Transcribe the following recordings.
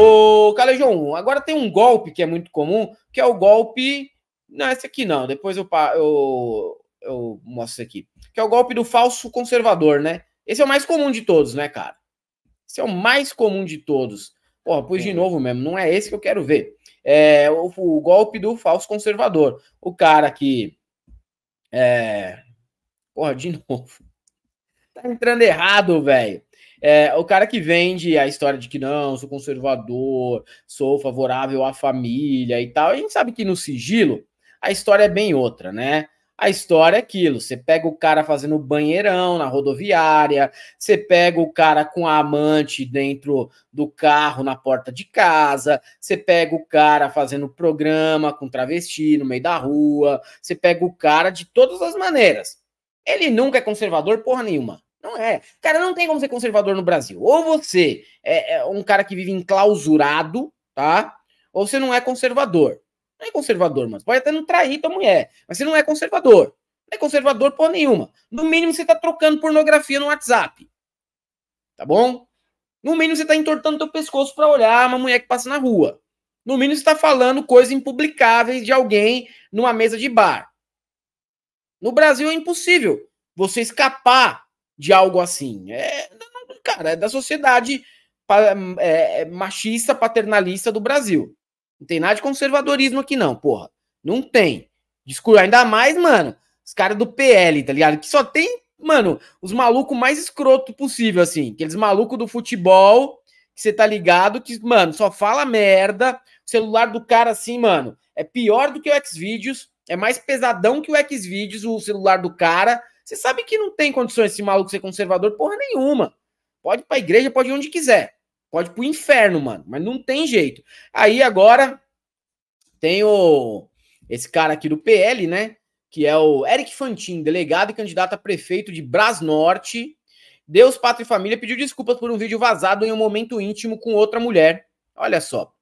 Ô, Calejão, agora tem um golpe que é muito comum, que é o golpe. Não, esse aqui não, depois eu, eu, eu mostro isso aqui. Que é o golpe do falso conservador, né? Esse é o mais comum de todos, né, cara? Esse é o mais comum de todos. Porra, pois de novo mesmo, não é esse que eu quero ver. É o, o golpe do falso conservador. O cara que. É... Porra, de novo. Tá entrando errado, velho. É, o cara que vende a história de que não, sou conservador, sou favorável à família e tal, a gente sabe que no sigilo a história é bem outra, né? A história é aquilo: você pega o cara fazendo banheirão na rodoviária, você pega o cara com a amante dentro do carro na porta de casa, você pega o cara fazendo programa com travesti no meio da rua, você pega o cara de todas as maneiras. Ele nunca é conservador, porra nenhuma. Não é. Cara, não tem como ser conservador no Brasil. Ou você é, é um cara que vive enclausurado, tá? Ou você não é conservador. Não é conservador, mano. pode até não trair tua mulher, mas você não é conservador. Não é conservador porra nenhuma. No mínimo você tá trocando pornografia no WhatsApp. Tá bom? No mínimo você tá entortando teu pescoço para olhar uma mulher que passa na rua. No mínimo você tá falando coisas impublicáveis de alguém numa mesa de bar. No Brasil é impossível você escapar de algo assim. É, cara, é da sociedade é, é, machista, paternalista do Brasil. Não tem nada de conservadorismo aqui, não, porra. Não tem. Desculpa, ainda mais, mano, os caras do PL, tá ligado? Que só tem, mano, os malucos mais escroto possível, assim. Aqueles malucos do futebol, que você tá ligado, que, mano, só fala merda. O celular do cara, assim, mano, é pior do que o Xvideos, é mais pesadão que o Xvideos, o celular do cara. Você sabe que não tem condições esse maluco ser conservador porra nenhuma. Pode ir pra igreja, pode ir onde quiser. Pode ir pro inferno, mano. Mas não tem jeito. Aí agora tem o esse cara aqui do PL, né? Que é o Eric Fantin, delegado e candidato a prefeito de Brasnorte. Deus, Pátria e Família pediu desculpas por um vídeo vazado em um momento íntimo com outra mulher. Olha só.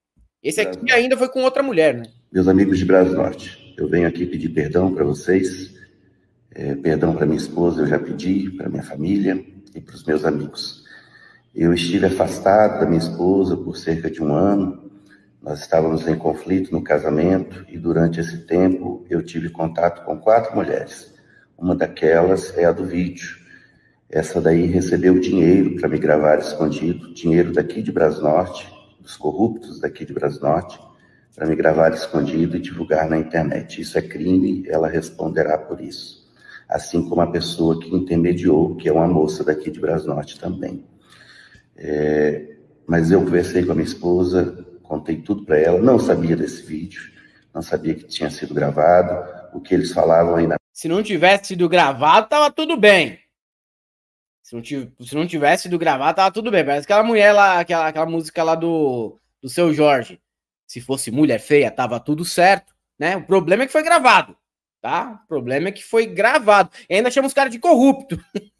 Esse aqui ainda foi com outra mulher, né? Meus amigos de Brasnorte, eu venho aqui pedir perdão para vocês é, perdão para minha esposa, eu já pedi, para minha família e para os meus amigos. Eu estive afastado da minha esposa por cerca de um ano. Nós estávamos em conflito no casamento e durante esse tempo eu tive contato com quatro mulheres. Uma daquelas é a do vídeo. Essa daí recebeu dinheiro para me gravar escondido, dinheiro daqui de Brasnorte, dos corruptos daqui de Brasnorte, para me gravar escondido e divulgar na internet. Isso é crime, ela responderá por isso assim como a pessoa que intermediou, que é uma moça daqui de Brasnorte também. É, mas eu conversei com a minha esposa, contei tudo para ela, não sabia desse vídeo, não sabia que tinha sido gravado, o que eles falavam ainda. Se não tivesse sido gravado, tava tudo bem. Se não, se não tivesse sido gravado, tava tudo bem. Parece aquela mulher lá, aquela, aquela música lá do, do seu Jorge. Se fosse mulher feia, tava tudo certo, né? O problema é que foi gravado tá? O problema é que foi gravado. E ainda chama os caras de corrupto.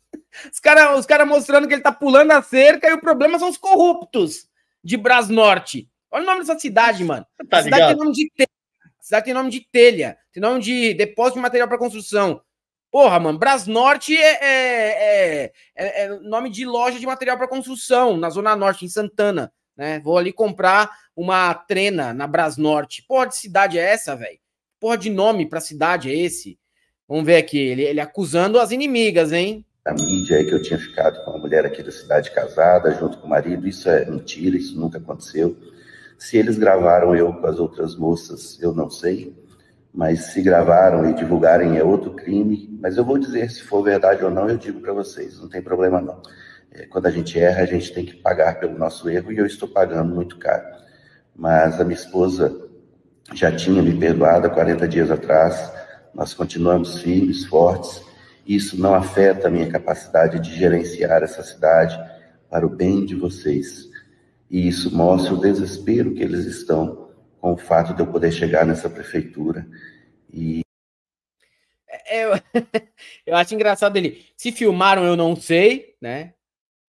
Os caras os cara mostrando que ele tá pulando a cerca e o problema são os corruptos de Brasnorte. Olha o nome dessa cidade, mano. Tá a cidade ligado? tem nome de telha. A cidade tem nome de telha. Tem nome de depósito de material para construção. Porra, mano, Brasnorte é, é, é, é, é nome de loja de material para construção na Zona Norte, em Santana. Né? Vou ali comprar uma trena na Brasnorte. Porra, de cidade é essa, velho? porra de nome pra cidade é esse? Vamos ver aqui, ele, ele acusando as inimigas, hein? A mídia é que eu tinha ficado com uma mulher aqui da cidade casada, junto com o marido, isso é mentira, isso nunca aconteceu. Se eles gravaram eu com as outras moças, eu não sei, mas se gravaram e divulgarem é outro crime. Mas eu vou dizer se for verdade ou não, eu digo para vocês, não tem problema não. É, quando a gente erra, a gente tem que pagar pelo nosso erro e eu estou pagando muito caro. Mas a minha esposa já tinha me perdoado há 40 dias atrás. Nós continuamos firmes, fortes. Isso não afeta a minha capacidade de gerenciar essa cidade para o bem de vocês. E isso mostra o desespero que eles estão com o fato de eu poder chegar nessa prefeitura e é, eu, eu acho engraçado ele. Se filmaram, eu não sei, né?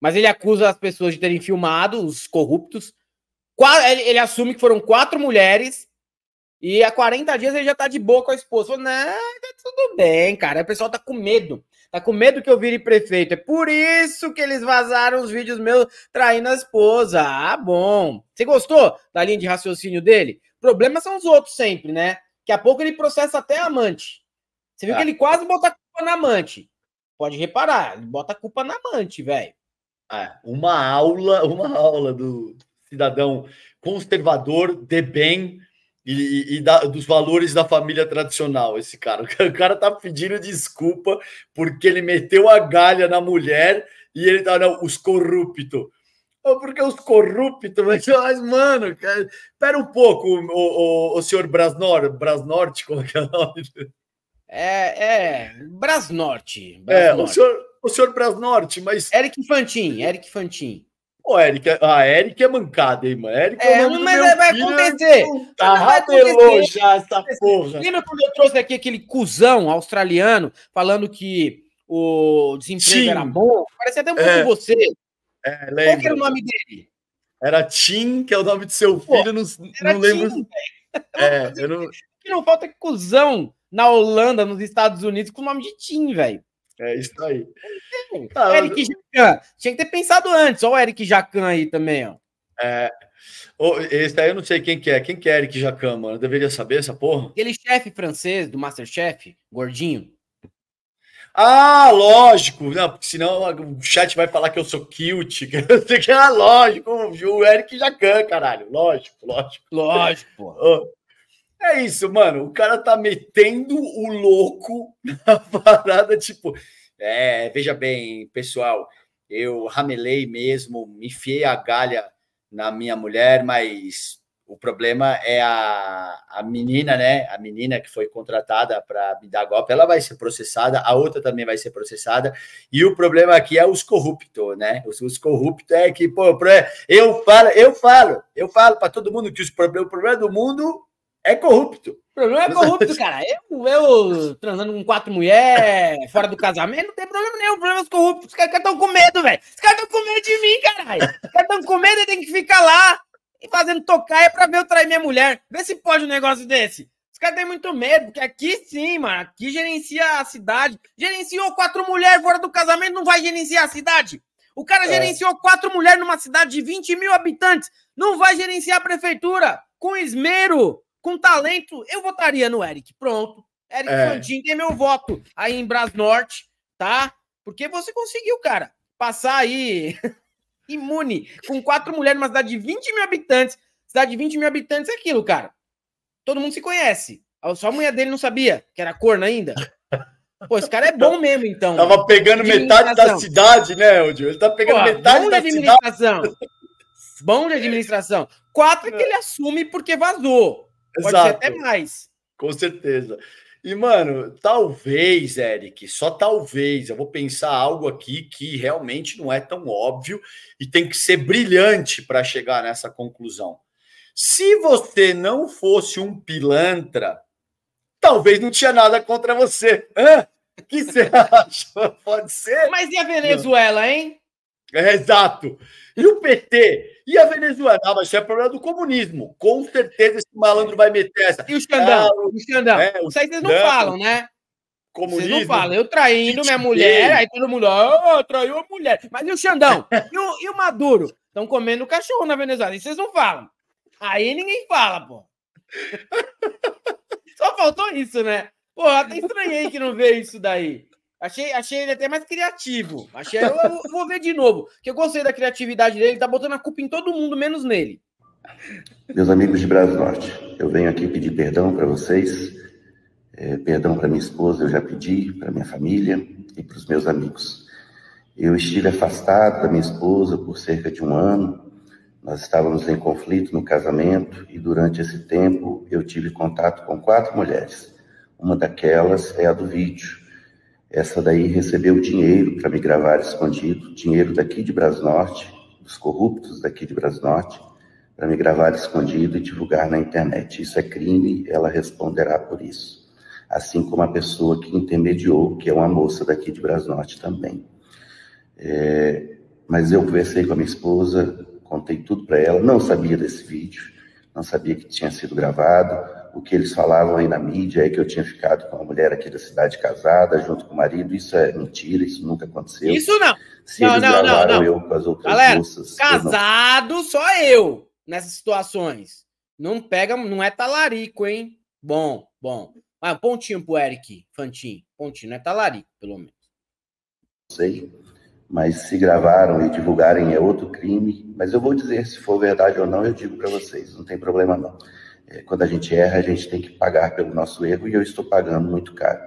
Mas ele acusa as pessoas de terem filmado, os corruptos. Ele, ele assume que foram quatro mulheres e há 40 dias ele já tá de boa com a esposa. Falou, não, tá tudo bem, cara. O pessoal tá com medo. Tá com medo que eu vire prefeito. É por isso que eles vazaram os vídeos meus traindo a esposa. Ah, bom. Você gostou da linha de raciocínio dele? Problemas são os outros sempre, né? Daqui a pouco ele processa até a amante. Você viu que ah. ele quase bota a culpa na amante. Pode reparar, ele bota a culpa na amante, velho. Ah, uma aula, uma aula do cidadão conservador de bem e, e da, dos valores da família tradicional, esse cara. O cara tá pedindo desculpa porque ele meteu a galha na mulher e ele tá, não, os corrupto. Porque os corruptos, mas, mas mano, cara, pera um pouco, o, o, o senhor Brasnor, Brasnorte, como é que é o nome? É, é, Brasnorte. Brasnorte. É, o senhor, o senhor Brasnorte, mas... Eric Fantin, Eric Fantin. Ô, Érica, a Érica é mancada, hein, mano? Eric. é, é mas é, vai filho, acontecer. Né? Tá rabelou já essa porra. Lembra quando eu trouxe aqui aquele cuzão australiano falando que o desemprego Tim. era bom? Parece até um pouco é. você. É, Qual que era o nome dele? Era Tim, que é o nome do seu filho, Pô, não, não lembro. Tim, é, eu não... que não falta é cuzão na Holanda, nos Estados Unidos, com o nome de Tim, velho. É isso aí. Então, Eric Jacan. Tinha que ter pensado antes. Olha o Eric Jacan aí também, ó. É. Esse daí eu não sei quem que é. Quem que é Eric Jacan, mano? Eu deveria saber essa porra. Aquele chefe francês do Masterchef, gordinho. Ah, lógico. Não, porque senão o chat vai falar que eu sou cute. que, ah, lógico. O Eric Jacan, caralho. Lógico, lógico. Lógico, porra. É isso, mano. O cara tá metendo o louco na parada, tipo, é, veja bem, pessoal, eu ramelei mesmo, me enfiei a galha na minha mulher, mas o problema é a, a menina, né? A menina que foi contratada para me dar golpe, ela vai ser processada, a outra também vai ser processada. E o problema aqui é os corruptos, né? Os, os corruptos é que, pô, eu falo, eu falo, eu falo para todo mundo que os, o problema do mundo é corrupto. O problema é corrupto, cara. Eu, eu transando com quatro mulheres, fora do casamento, não tem problema nenhum. Problemas é corruptos. Os caras estão com medo, velho. Os caras estão com medo de mim, caralho. Os caras estão com medo e tem que ficar lá e fazendo tocar é pra ver eu trair minha mulher. Vê se pode um negócio desse. Os caras têm muito medo, porque aqui sim, mano. Aqui gerencia a cidade. Gerenciou quatro mulheres fora do casamento, não vai gerenciar a cidade. O cara é. gerenciou quatro mulheres numa cidade de 20 mil habitantes. Não vai gerenciar a prefeitura com esmero com talento, eu votaria no Eric. Pronto. Eric é. tem meu voto aí em Brasnorte, tá? Porque você conseguiu, cara, passar aí imune com quatro mulheres numa cidade de 20 mil habitantes. Cidade de 20 mil habitantes é aquilo, cara. Todo mundo se conhece. Só a mulher dele não sabia que era corna ainda. Pô, esse cara é bom mesmo, então. Tava pegando metade da cidade, né, Eldio? Ele tá pegando Pô, metade da administração. cidade. Bom de administração. Quatro é que ele assume porque vazou. Pode ser até mais. Com certeza. E, mano, talvez, Eric, só talvez eu vou pensar algo aqui que realmente não é tão óbvio e tem que ser brilhante para chegar nessa conclusão. Se você não fosse um pilantra, talvez não tinha nada contra você. Hã? O que você acha? Pode ser? Mas e a Venezuela, hein? É, exato. E o PT? E a Venezuela? Ah, mas isso é problema do comunismo. Com certeza esse malandro vai meter essa. E o Xandão? Ah, o Xandão. É, o isso aí vocês não falam, né? Comunismo. Vocês não falam. Eu traindo minha mulher, aí todo mundo, ó, oh, traiu a mulher. Mas e o Xandão? e, o, e o Maduro? Estão comendo cachorro na Venezuela. E vocês não falam. Aí ninguém fala, pô. Só faltou isso, né? Pô, até estranhei que não veio isso daí. Achei, achei ele até mais criativo. Achei, eu, eu, vou ver de novo, que eu gostei da criatividade dele, tá botando a culpa em todo mundo, menos nele. Meus amigos de Brasil Norte, eu venho aqui pedir perdão para vocês, é, perdão para minha esposa, eu já pedi, para minha família e para os meus amigos. Eu estive afastado da minha esposa por cerca de um ano, nós estávamos em conflito no casamento e durante esse tempo eu tive contato com quatro mulheres. Uma daquelas é a do vídeo. Essa daí recebeu dinheiro para me gravar escondido, dinheiro daqui de Brasnorte, dos corruptos daqui de Brasnorte, para me gravar escondido e divulgar na internet. Isso é crime, ela responderá por isso. Assim como a pessoa que intermediou, que é uma moça daqui de Brasnorte também. É, mas eu conversei com a minha esposa, contei tudo para ela, não sabia desse vídeo, não sabia que tinha sido gravado, o que eles falavam aí na mídia, é que eu tinha ficado com uma mulher aqui da cidade casada, junto com o marido. Isso é mentira, isso nunca aconteceu. Isso não. Se não, não, não, não. eu com as outras Galera, moças, casado eu não... só eu nessas situações. Não pega, não é talarico, hein? Bom, bom. Ah, pontinho pro Eric Fantin. Pontinho, não é talarico, pelo menos. Não Sei, mas se gravaram e divulgarem é outro crime. Mas eu vou dizer se for verdade ou não, eu digo para vocês, não tem problema não. É, quando a gente erra, a gente tem que pagar pelo nosso erro e eu estou pagando muito caro.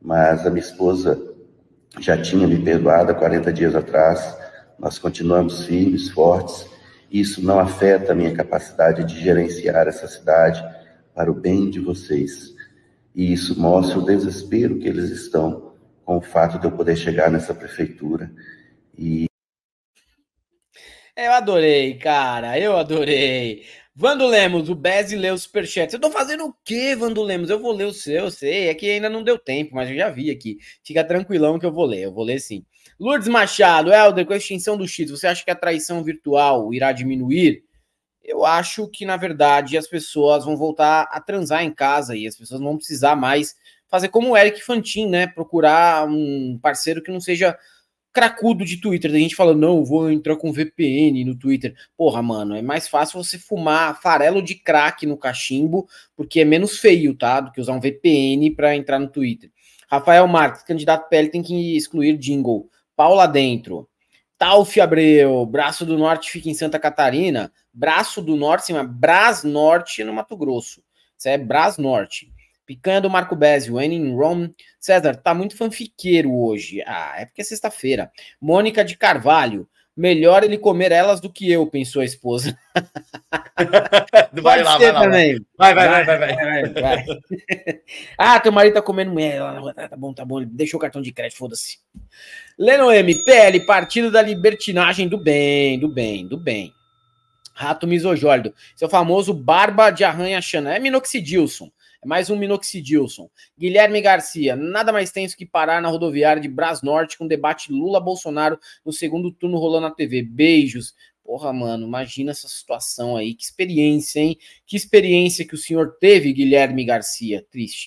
Mas a minha esposa já tinha me perdoado há 40 dias atrás, nós continuamos firmes, fortes. Isso não afeta a minha capacidade de gerenciar essa cidade para o bem de vocês. E isso mostra o desespero que eles estão com o fato de eu poder chegar nessa prefeitura e eu adorei, cara, eu adorei. Vando Lemos, o Bezzi leu o superchat. Eu tô fazendo o quê, Vando Lemos? Eu vou ler o seu, eu sei. É que ainda não deu tempo, mas eu já vi aqui. Fica tranquilão que eu vou ler, eu vou ler sim. Lourdes Machado, Helder, com a extinção do X, você acha que a traição virtual irá diminuir? Eu acho que, na verdade, as pessoas vão voltar a transar em casa e as pessoas vão precisar mais fazer como o Eric Fantin, né? Procurar um parceiro que não seja cracudo de Twitter, da gente falando, não, vou entrar com VPN no Twitter. Porra, mano, é mais fácil você fumar farelo de crack no cachimbo, porque é menos feio, tá? Do que usar um VPN para entrar no Twitter. Rafael Marques, candidato PL tem que excluir jingle. Paula dentro. Talf Abreu, Braço do Norte fica em Santa Catarina. Braço do Norte, sim, Bras Norte no Mato Grosso. Isso é Bras Norte. Picanha do Marco Bezzi, Wayne, in Rome. César, tá muito fanfiqueiro hoje. Ah, é porque é sexta-feira. Mônica de Carvalho. Melhor ele comer elas do que eu, pensou a esposa. vai, lá, vai, lá, vai, vai, vai, vai, vai, ah, teu marido tá comendo mulher. Ah, ah, tá bom, tá bom. Deixou o cartão de crédito, foda-se. Leno M, PL, Partido da Libertinagem do Bem, do Bem, do Bem. Rato misojólido. Seu famoso barba de arranha-chana. É minoxidilson. É mais um minoxidilson. Guilherme Garcia, nada mais tenso que parar na rodoviária de Norte com debate Lula-Bolsonaro no segundo turno rolando na TV. Beijos. Porra, mano, imagina essa situação aí. Que experiência, hein? Que experiência que o senhor teve, Guilherme Garcia. Triste.